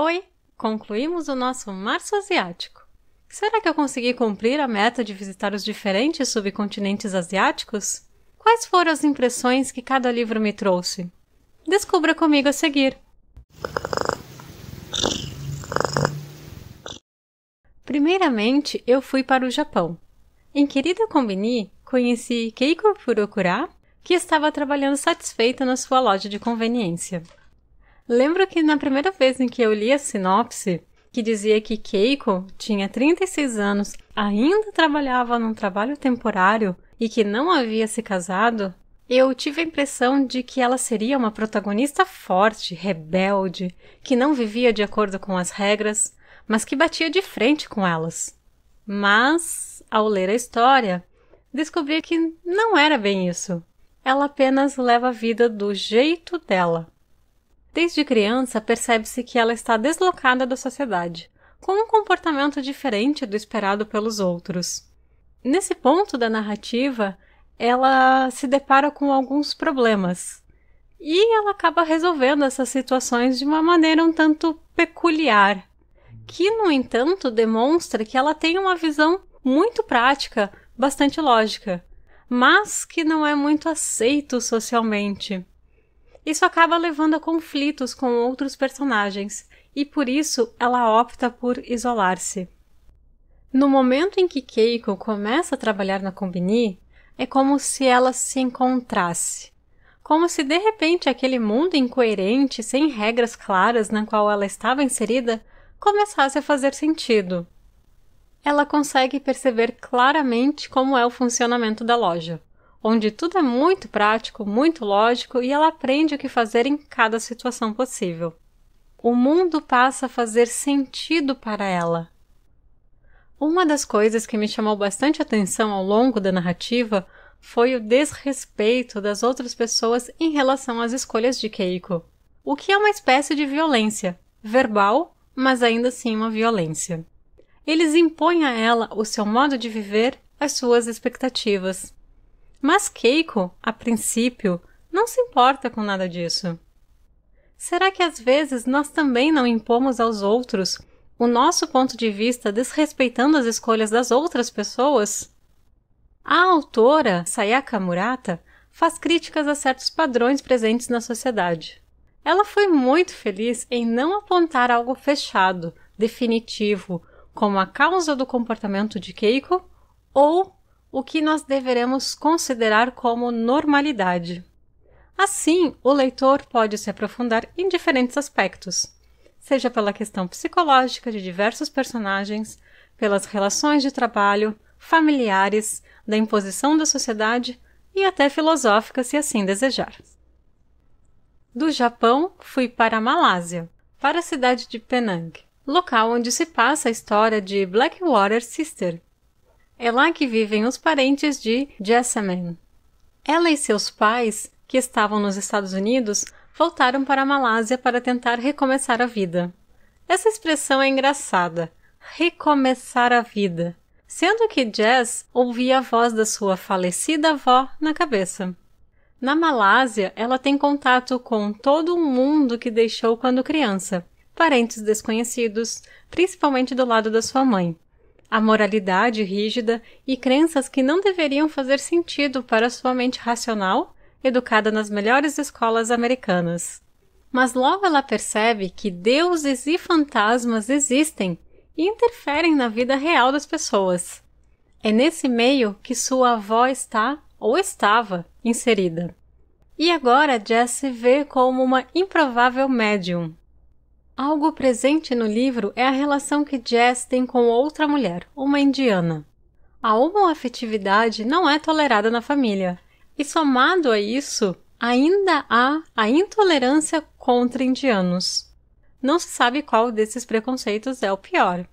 Oi, concluímos o nosso março asiático. Será que eu consegui cumprir a meta de visitar os diferentes subcontinentes asiáticos? Quais foram as impressões que cada livro me trouxe? Descubra comigo a seguir. Primeiramente, eu fui para o Japão. Em Querida Combini, conheci Keiko Furukura, que estava trabalhando satisfeita na sua loja de conveniência. Lembro que na primeira vez em que eu li a sinopse, que dizia que Keiko tinha 36 anos, ainda trabalhava num trabalho temporário e que não havia se casado, eu tive a impressão de que ela seria uma protagonista forte, rebelde, que não vivia de acordo com as regras, mas que batia de frente com elas. Mas, ao ler a história, descobri que não era bem isso. Ela apenas leva a vida do jeito dela. Desde criança, percebe-se que ela está deslocada da sociedade, com um comportamento diferente do esperado pelos outros. Nesse ponto da narrativa, ela se depara com alguns problemas. E ela acaba resolvendo essas situações de uma maneira um tanto peculiar, que, no entanto, demonstra que ela tem uma visão muito prática, bastante lógica, mas que não é muito aceito socialmente. Isso acaba levando a conflitos com outros personagens, e por isso ela opta por isolar-se. No momento em que Keiko começa a trabalhar na Combini, é como se ela se encontrasse. Como se de repente aquele mundo incoerente, sem regras claras na qual ela estava inserida, começasse a fazer sentido. Ela consegue perceber claramente como é o funcionamento da loja onde tudo é muito prático, muito lógico e ela aprende o que fazer em cada situação possível. O mundo passa a fazer sentido para ela. Uma das coisas que me chamou bastante atenção ao longo da narrativa foi o desrespeito das outras pessoas em relação às escolhas de Keiko, o que é uma espécie de violência, verbal, mas ainda assim uma violência. Eles impõem a ela o seu modo de viver, as suas expectativas. Mas Keiko, a princípio, não se importa com nada disso. Será que às vezes nós também não impomos aos outros o nosso ponto de vista desrespeitando as escolhas das outras pessoas? A autora Sayaka Murata faz críticas a certos padrões presentes na sociedade. Ela foi muito feliz em não apontar algo fechado, definitivo, como a causa do comportamento de Keiko ou o que nós deveremos considerar como normalidade. Assim, o leitor pode se aprofundar em diferentes aspectos, seja pela questão psicológica de diversos personagens, pelas relações de trabalho, familiares, da imposição da sociedade e até filosófica, se assim desejar. Do Japão, fui para a Malásia, para a cidade de Penang, local onde se passa a história de Blackwater Sister, é lá que vivem os parentes de Jessamine. Ela e seus pais, que estavam nos Estados Unidos, voltaram para a Malásia para tentar recomeçar a vida. Essa expressão é engraçada. Recomeçar a vida. Sendo que Jess ouvia a voz da sua falecida avó na cabeça. Na Malásia, ela tem contato com todo o mundo que deixou quando criança, parentes desconhecidos, principalmente do lado da sua mãe a moralidade rígida e crenças que não deveriam fazer sentido para sua mente racional, educada nas melhores escolas americanas. Mas logo ela percebe que deuses e fantasmas existem e interferem na vida real das pessoas. É nesse meio que sua avó está ou estava inserida. E agora Jess se vê como uma improvável médium, Algo presente no livro é a relação que Jess tem com outra mulher, uma indiana. A homoafetividade não é tolerada na família, e somado a isso, ainda há a intolerância contra indianos. Não se sabe qual desses preconceitos é o pior.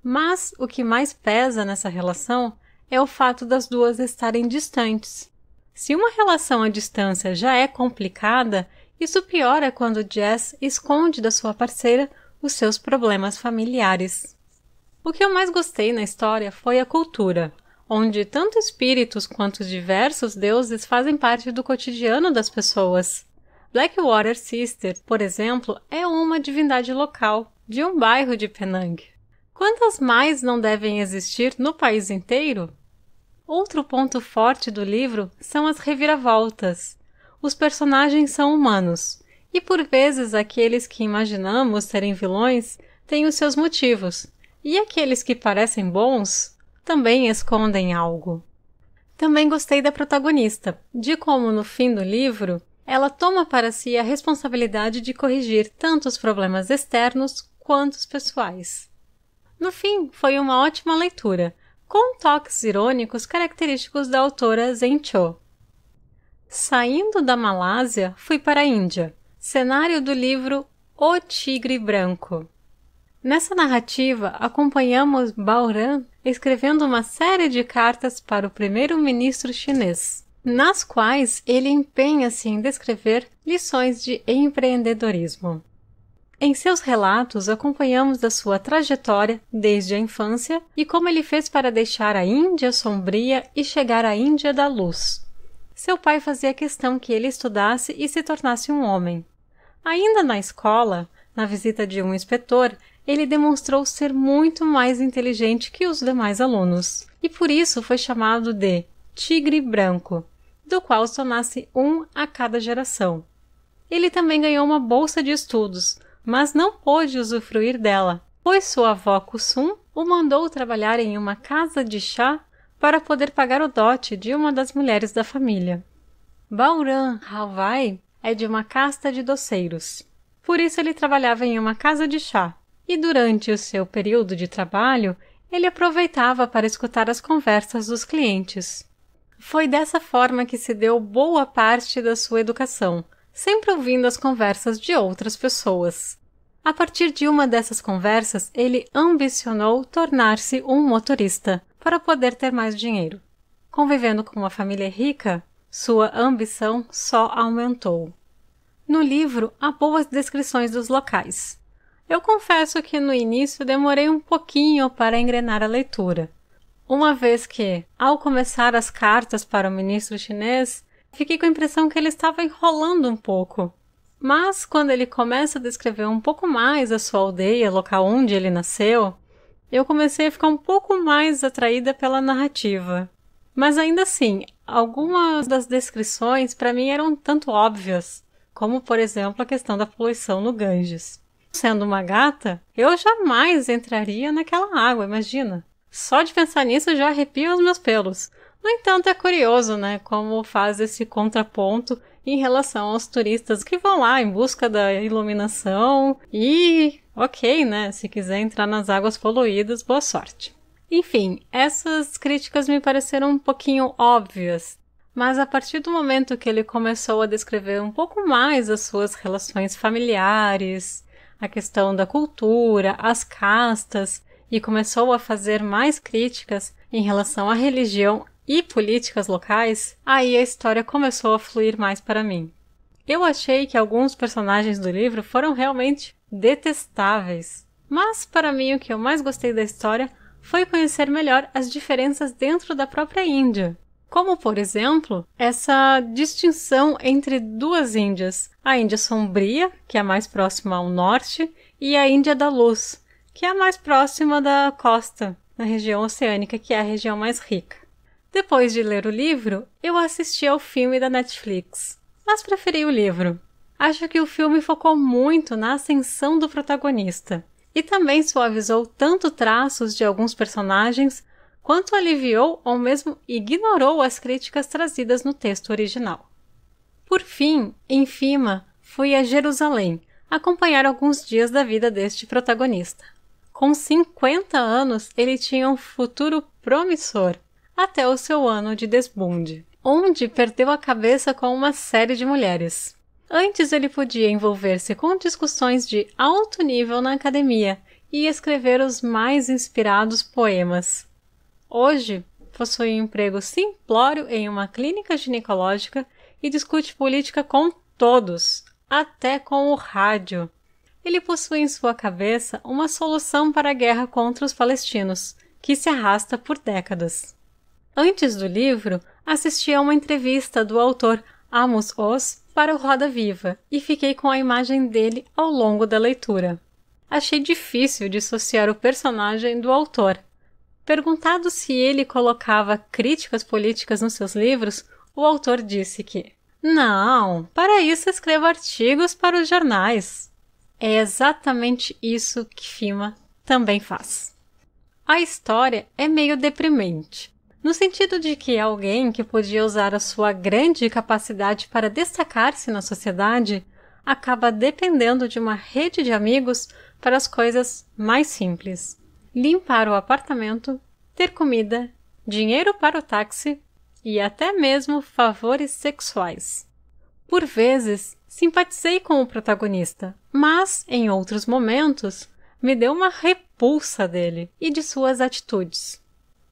Mas o que mais pesa nessa relação é o fato das duas estarem distantes. Se uma relação à distância já é complicada, isso piora quando Jess esconde da sua parceira os seus problemas familiares. O que eu mais gostei na história foi a cultura, onde tanto espíritos quanto diversos deuses fazem parte do cotidiano das pessoas. Blackwater Sister, por exemplo, é uma divindade local, de um bairro de Penang. Quantas mais não devem existir no país inteiro? Outro ponto forte do livro são as reviravoltas os personagens são humanos, e por vezes aqueles que imaginamos serem vilões têm os seus motivos, e aqueles que parecem bons também escondem algo. Também gostei da protagonista, de como no fim do livro ela toma para si a responsabilidade de corrigir tanto os problemas externos quanto os pessoais. No fim, foi uma ótima leitura, com toques irônicos característicos da autora Zen Cho. Saindo da Malásia, fui para a Índia. Cenário do livro O Tigre Branco. Nessa narrativa, acompanhamos Bauran escrevendo uma série de cartas para o primeiro-ministro chinês, nas quais ele empenha-se em descrever lições de empreendedorismo. Em seus relatos, acompanhamos da sua trajetória desde a infância e como ele fez para deixar a Índia sombria e chegar à Índia da luz seu pai fazia questão que ele estudasse e se tornasse um homem. Ainda na escola, na visita de um inspetor, ele demonstrou ser muito mais inteligente que os demais alunos, e por isso foi chamado de Tigre Branco, do qual só nasce um a cada geração. Ele também ganhou uma bolsa de estudos, mas não pôde usufruir dela, pois sua avó Kusum o mandou trabalhar em uma casa de chá para poder pagar o dote de uma das mulheres da família. Bauran Halvai é de uma casta de doceiros. Por isso ele trabalhava em uma casa de chá, e durante o seu período de trabalho, ele aproveitava para escutar as conversas dos clientes. Foi dessa forma que se deu boa parte da sua educação, sempre ouvindo as conversas de outras pessoas. A partir de uma dessas conversas, ele ambicionou tornar-se um motorista para poder ter mais dinheiro. Convivendo com uma família rica, sua ambição só aumentou. No livro há boas descrições dos locais. Eu confesso que no início demorei um pouquinho para engrenar a leitura, uma vez que, ao começar as cartas para o ministro chinês, fiquei com a impressão que ele estava enrolando um pouco. Mas quando ele começa a descrever um pouco mais a sua aldeia, local onde ele nasceu, eu comecei a ficar um pouco mais atraída pela narrativa. Mas ainda assim, algumas das descrições para mim eram tanto óbvias, como por exemplo a questão da poluição no Ganges. Sendo uma gata, eu jamais entraria naquela água, imagina. Só de pensar nisso já arrepio os meus pelos. No entanto, é curioso, né, como faz esse contraponto em relação aos turistas que vão lá em busca da iluminação e, ok, né? Se quiser entrar nas águas poluídas, boa sorte. Enfim, essas críticas me pareceram um pouquinho óbvias, mas a partir do momento que ele começou a descrever um pouco mais as suas relações familiares, a questão da cultura, as castas, e começou a fazer mais críticas em relação à religião e políticas locais, aí a história começou a fluir mais para mim. Eu achei que alguns personagens do livro foram realmente detestáveis, mas para mim o que eu mais gostei da história foi conhecer melhor as diferenças dentro da própria Índia. Como, por exemplo, essa distinção entre duas Índias: a Índia sombria, que é mais próxima ao norte, e a Índia da luz, que é a mais próxima da costa, na região oceânica, que é a região mais rica. Depois de ler o livro, eu assisti ao filme da Netflix, mas preferi o livro. Acho que o filme focou muito na ascensão do protagonista e também suavizou tanto traços de alguns personagens quanto aliviou ou mesmo ignorou as críticas trazidas no texto original. Por fim, em Fima, fui a Jerusalém acompanhar alguns dias da vida deste protagonista. Com 50 anos, ele tinha um futuro promissor até o seu ano de desbunde, onde perdeu a cabeça com uma série de mulheres. Antes ele podia envolver-se com discussões de alto nível na academia e escrever os mais inspirados poemas. Hoje, possui um emprego simplório em uma clínica ginecológica e discute política com todos, até com o rádio. Ele possui em sua cabeça uma solução para a guerra contra os palestinos, que se arrasta por décadas. Antes do livro, assisti a uma entrevista do autor Amos Oz para o Roda Viva e fiquei com a imagem dele ao longo da leitura. Achei difícil dissociar o personagem do autor. Perguntado se ele colocava críticas políticas nos seus livros, o autor disse que não, para isso escrevo artigos para os jornais. É exatamente isso que Fima também faz. A história é meio deprimente no sentido de que é alguém que podia usar a sua grande capacidade para destacar-se na sociedade acaba dependendo de uma rede de amigos para as coisas mais simples: limpar o apartamento, ter comida, dinheiro para o táxi e até mesmo favores sexuais. Por vezes, simpatizei com o protagonista, mas em outros momentos me deu uma repulsa dele e de suas atitudes.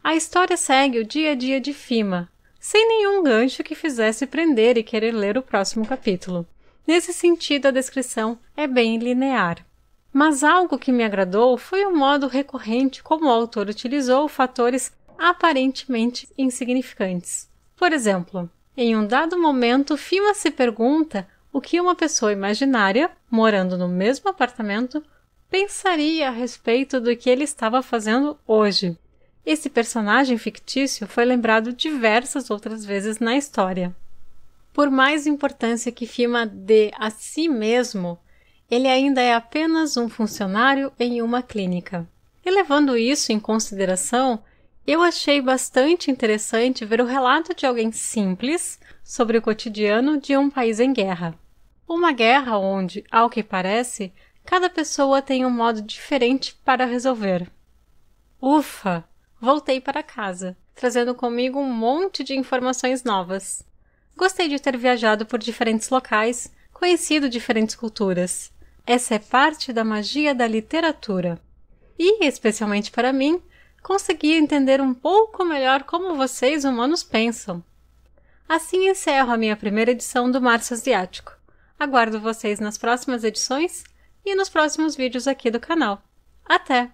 A história segue o dia a dia de Fima, sem nenhum gancho que fizesse prender e querer ler o próximo capítulo. Nesse sentido, a descrição é bem linear. Mas algo que me agradou foi o modo recorrente como o autor utilizou fatores aparentemente insignificantes. Por exemplo, em um dado momento, Fima se pergunta o que uma pessoa imaginária, morando no mesmo apartamento, pensaria a respeito do que ele estava fazendo hoje. Esse personagem fictício foi lembrado diversas outras vezes na história. Por mais importância que Fima dê a si mesmo, ele ainda é apenas um funcionário em uma clínica. E levando isso em consideração, eu achei bastante interessante ver o relato de alguém simples sobre o cotidiano de um país em guerra. Uma guerra onde, ao que parece, cada pessoa tem um modo diferente para resolver. Ufa! voltei para casa, trazendo comigo um monte de informações novas. Gostei de ter viajado por diferentes locais, conhecido diferentes culturas. Essa é parte da magia da literatura. E, especialmente para mim, consegui entender um pouco melhor como vocês humanos pensam. Assim encerro a minha primeira edição do Março Asiático. Aguardo vocês nas próximas edições e nos próximos vídeos aqui do canal. Até!